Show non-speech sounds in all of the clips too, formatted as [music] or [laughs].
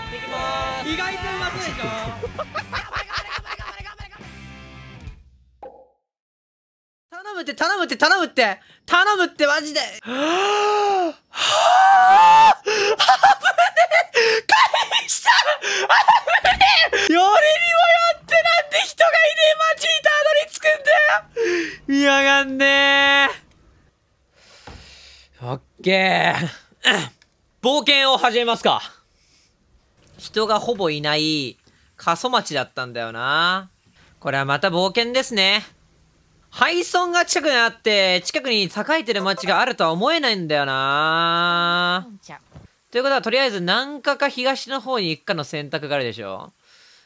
っていきます意外とうまそうでしょ頼むって頼むって頼むって頼むってマジではあはあ返したあぶねよりにもってなんて人がいねえ街にたどり着くんだよ見やがんねえオッ冒険を始めますか人がほぼいない過疎町だったんだよな。これはまた冒険ですね。廃村が近くにあって、近くに栄えてる町があるとは思えないんだよな。ということは、とりあえず南下か東の方に行くかの選択があるでしょ。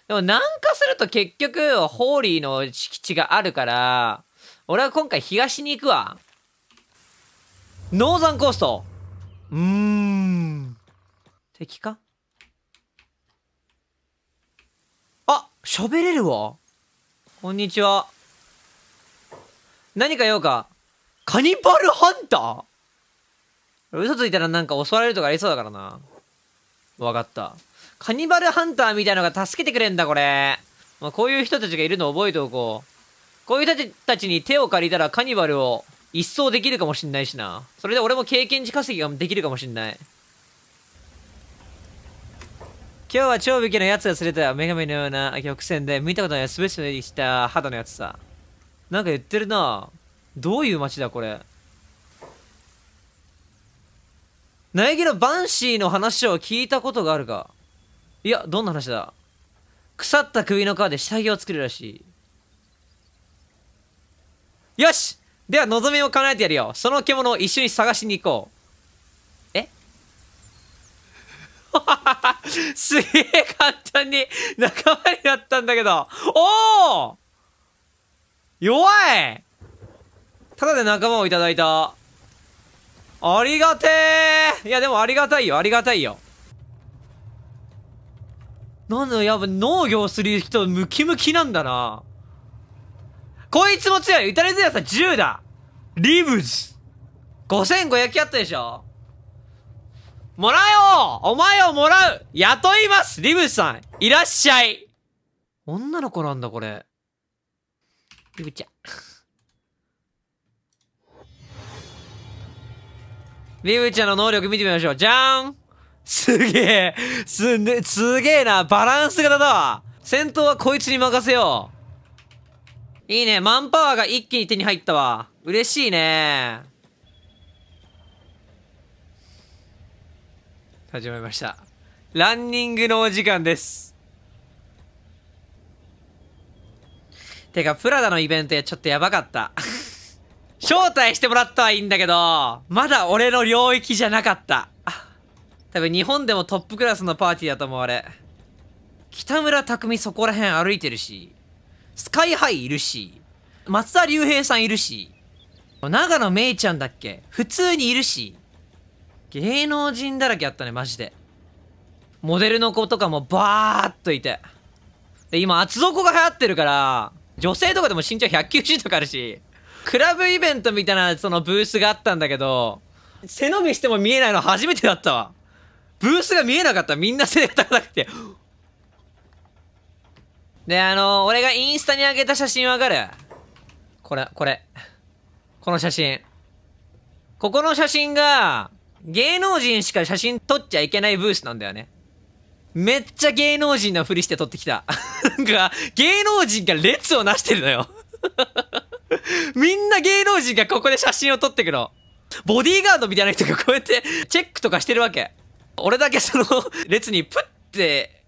でも南下すると結局、ホーリーの敷地があるから、俺は今回東に行くわ。ノーザンコーストうーん。敵か喋れるわ。こんにちは。何か用か。カニバルハンター嘘ついたらなんか襲われるとかありそうだからな。わかった。カニバルハンターみたいのが助けてくれんだ、これ。まあ、こういう人たちがいるの覚えておこう。こういう人たちに手を借りたらカニバルを一掃できるかもしんないしな。それで俺も経験値稼ぎができるかもしんない。今日は超武器のやつが釣れた女神のような曲線で見たことないスベスベした肌のやつさなんか言ってるなどういう街だこれ苗木のバンシーの話を聞いたことがあるかいやどんな話だ腐った首の皮で下着を作るらしいよしでは望みを叶えてやるよその獣を一緒に探しに行こう [laughs] すげえ簡単に仲間になったんだけど。おお弱いただで仲間をいただいた。ありがてえいやでもありがたいよ、ありがたいよ。なんだ、やっぱ農業する人ムキムキなんだな。こいつも強い打たれ強さ10だリブズ !5500 やったでしょもらおうお前をもらう雇いますリブさんいらっしゃい女の子なんだ、これ。リブちゃん。リブちゃんの能力見てみましょう。じゃーんすげえすんで、すげえなバランス型だわ戦闘はこいつに任せよういいねマンパワーが一気に手に入ったわ。嬉しいね始まりましたランニングのお時間ですてかプラダのイベントやちょっとやばかった招待してもらったはいいんだけどまだ俺の領域じゃなかった多分日本でもトップクラスのパーティーだと思われ北村匠そこら辺歩いてるしスカイハイいるし松田龍平さんいるし長野めいちゃんだっけ普通にいるし芸能人だらけあったね、マジで。モデルの子とかもバーっといて。で、今、厚底が流行ってるから、女性とかでも身長190とかあるし、クラブイベントみたいな、そのブースがあったんだけど、背伸びしても見えないの初めてだったわ。ブースが見えなかった。みんな背が高くて。で、あの俺がインスタに上げた写真わかるこれ、これ。この写真。ここの写真が、芸能人しか写真撮っちゃいけないブースなんだよね。めっちゃ芸能人のふりして撮ってきた。[laughs] なんか、芸能人が列をなしてるのよ [laughs] みんな芸能人がここで写真を撮ってくの。ボディーガードみたいな人がこうやってチェックとかしてるわけ。俺だけその [laughs] 列にプッて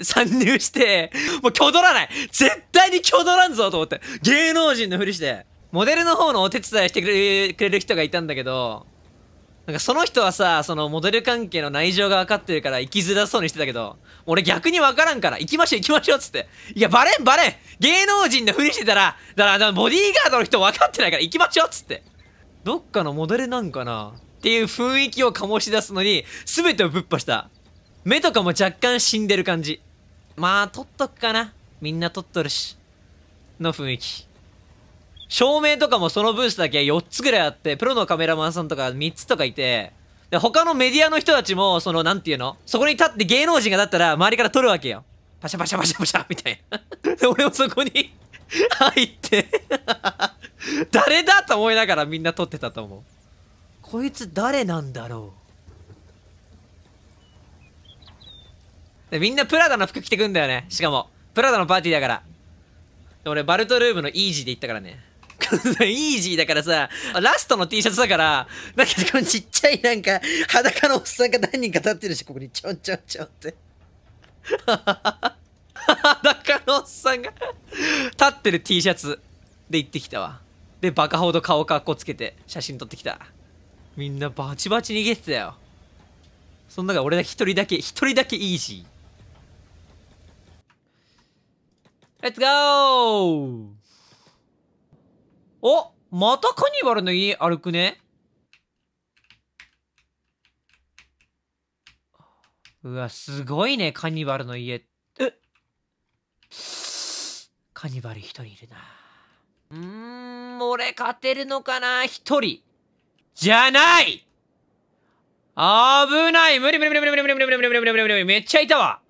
参入して、もう挙取らない絶対に挙取らんぞと思って。芸能人のふりして。モデルの方のお手伝いしてくれる人がいたんだけど、なんかその人はさ、そのモデル関係の内情が分かってるから行きづらそうにしてたけど、俺逆に分からんから、行きましょう行きましょうっつって。いや、バレんバレん芸能人のふりしてたら、だからボディーガードの人分かってないから行きましょうっつって。どっかのモデルなんかなっていう雰囲気を醸し出すのに、全てをぶっ破した。目とかも若干死んでる感じ。まあ、取っとくかな。みんな取っとるし。の雰囲気。照明とかもそのブースだけ4つぐらいあって、プロのカメラマンさんとか3つとかいて、で、他のメディアの人たちも、その、なんていうのそこに立って芸能人がだったら、周りから撮るわけよ。パシャパシャパシャパシャ、みたいな。[laughs] で、俺もそこに [laughs] 入って [laughs] 誰だと思いながらみんな撮ってたと思う。こいつ誰なんだろう。で、みんなプラダの服着てくんだよね。しかも、プラダのパーティーだから。俺、バルトルームのイージーで行ったからね。[laughs] イージーだからさ、ラストの T シャツだから、なんかこのちっちゃいなんか裸のおっさんが何人か立ってるし、ここにちょんちょんちょんって。[laughs] 裸のおっさんが立ってる T シャツで行ってきたわ。で、バカほど顔かっこつけて写真撮ってきた。みんなバチバチ逃げてたよ。そな中俺だけ一人だけ、一人だけイージー。Let's go! おまたカニバルの家歩くねうわ、すごいね、カニバルの家。えカニバル一人いるな。うーん、俺勝てるのかな一人。じゃない危ない無理無理無理無理無理無理無理無理無理無理無理無理めっちゃいたわ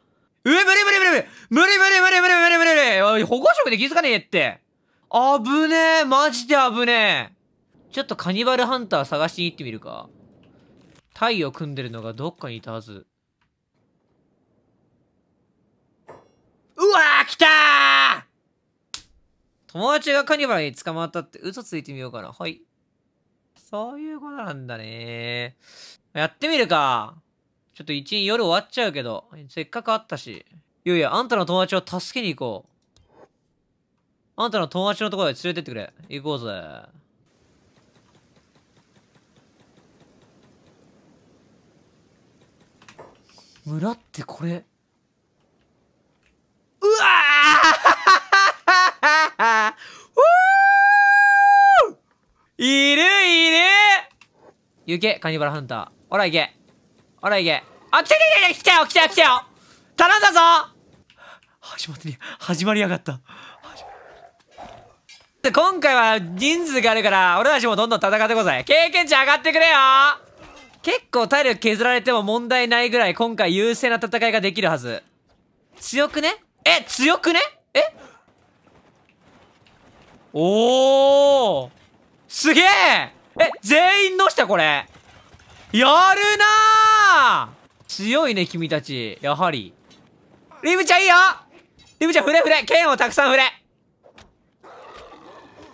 え、無理無理無理無理無理無理無理無理無理無理無理保護色で気づかねえって危ねえマジで危ねえちょっとカニバルハンター探しに行ってみるか。タイを組んでるのがどっかにいたはず。うわー来たー友達がカニバルに捕まったって嘘ついてみようかな。はい。そういうことなんだね。やってみるか。ちょっと一日夜終わっちゃうけど、せっかくあったし。いやいや、あんたの友達を助けに行こう。あんたの友達のところへ連れてってくれ。行こうぜ。村ってこれ。うわあいるいる行け、カニバラハンター。ほら行け。ほら行け。あ、来た来た来た来たよ来たよ来たよ頼んだぞ始まってね、始まりやがった。今回は人数があるから、俺たちもどんどん戦ってこい。経験値上がってくれよ結構体力削られても問題ないぐらい今回優勢な戦いができるはず。強くねえ、強くねえおーすげええ、全員乗したこれやるな強いね、君たち。やはり。リムちゃんいいよリムちゃん、触れ触れ剣をたくさん触れ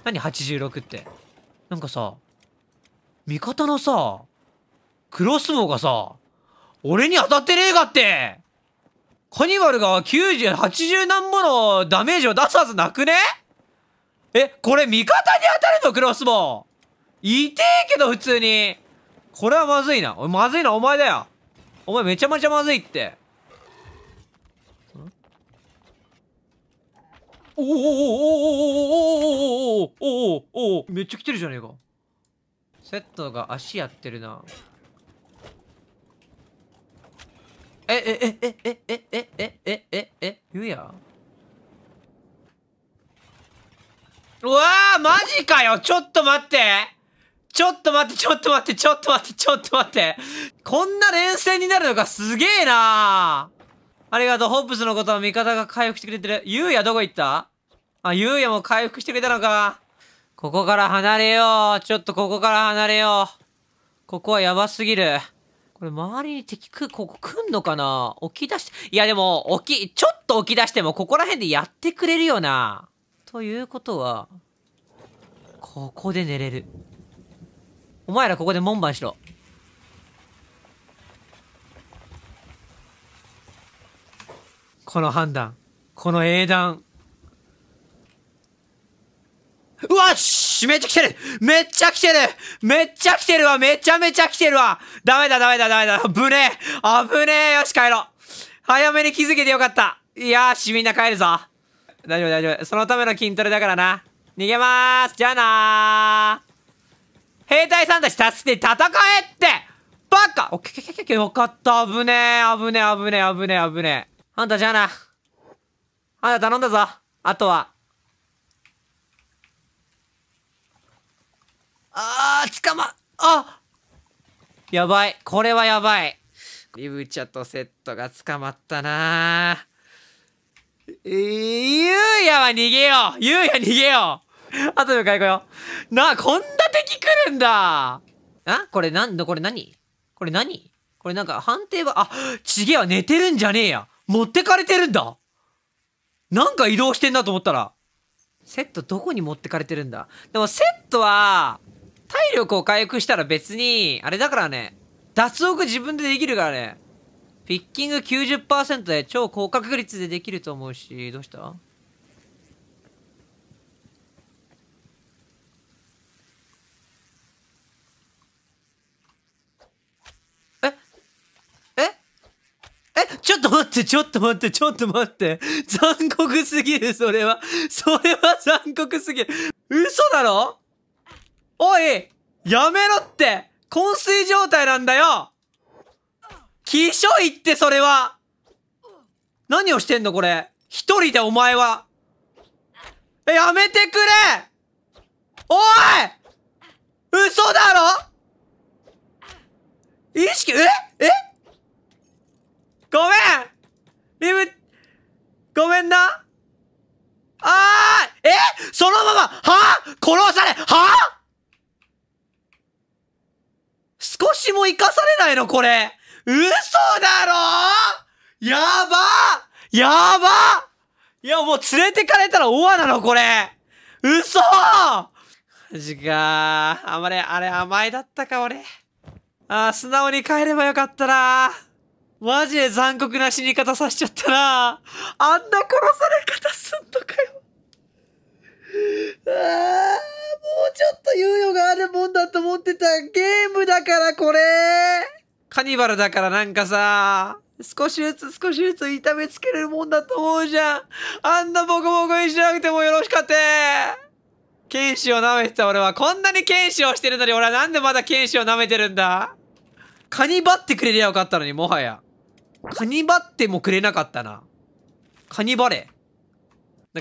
何86ってなんかさ味方のさクロスボウがさ俺に当たってねえかってカニバルが90、80何ものダメージを出さずなくねえ、これ味方に当たるのクロスボウ痛えけど普通にこれはまずいな。まずいな、お前だよお前めちゃめちゃまずいって。おおおおおおおおおおめっちゃ来てるじゃねえかセットが足やってるなえええええええええええゆうやうわーマジかよちょっと待ってちょっと待ってちょっと待ってちょっと待ってちょっと待ってこんな連戦になるのがすげえなありがとうホップスのことは味方が回復してくれてるゆうやどこ行ったあ、ゆうやも回復してくれたのか。ここから離れよう。ちょっとここから離れよう。ここはやばすぎる。これ周りに敵く、ここ来んのかな起き出して、いやでも、起き、ちょっと起き出してもここら辺でやってくれるよな。ということは、ここで寝れる。お前らここで門番しろ。この判断。この英断。うわっしめっちゃ来てるめっちゃ来てるめっちゃ来てるわめちゃめちゃ来てるわダメだダメだダメだ危ねえ危ねえよし帰ろう早めに気づけてよかったいやーしみんな帰るぞ大丈夫大丈夫そのための筋トレだからな逃げまーすじゃあなー兵隊さんたち助けて戦えってバカおけけけけけよかった危ねえ危ねえ危ねえ危ねえ危ねえあんたじゃあなあんた頼んだぞあとはあー、捕ま、あやばい。これはやばい。リブチャとセットが捕まったなえー、ゆうやは逃げようゆうや逃げよう後で迎え行よな、こんな敵来るんだあこれなんだこれ何これ何これなんか判定は、あ、ちげえわ、寝てるんじゃねえや持ってかれてるんだなんか移動してんだと思ったら。セットどこに持ってかれてるんだでもセットは、体力を回復したら別に、あれだからね、脱獄自分でできるからね。ピッキング90%で超高確率でできると思うし、どうしたちょっと待って、ちょっと待って、ちょっと待って。残酷すぎる、それは。それは残酷すぎる。嘘だろおいやめろって昏睡状態なんだよきしょいってそれは何をしてんのこれ一人でお前はやめてくれおい嘘だろ意識、ええごめんリム、ごめんなあーえそのままは殺されは生かされないのこれ。嘘だろやばやばいや、もう連れてかれたらオアなのこれ。嘘マジかあまり、あれ甘えだったか、俺。ああ、素直に帰ればよかったなマジで残酷な死に方させちゃったなあんな殺され方すんのかよ。あもうちょっと猶予があるもんだと思ってた。ゲームだからこれカニバルだからなんかさ、少しずつ少しずつ痛めつけれるもんだと思うじゃん。あんなボコボコにしなくてもよろしかって。剣士を舐めてた俺は、こんなに剣士をしてるのに俺はなんでまだ剣士を舐めてるんだカニバってくれりゃよかったのに、もはや。カニバってもくれなかったな。カニバレ。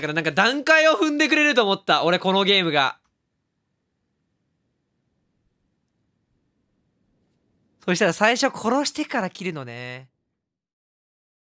だからなんか段階を踏んでくれると思った。俺このゲームが。そしたら最初殺してから切るのね。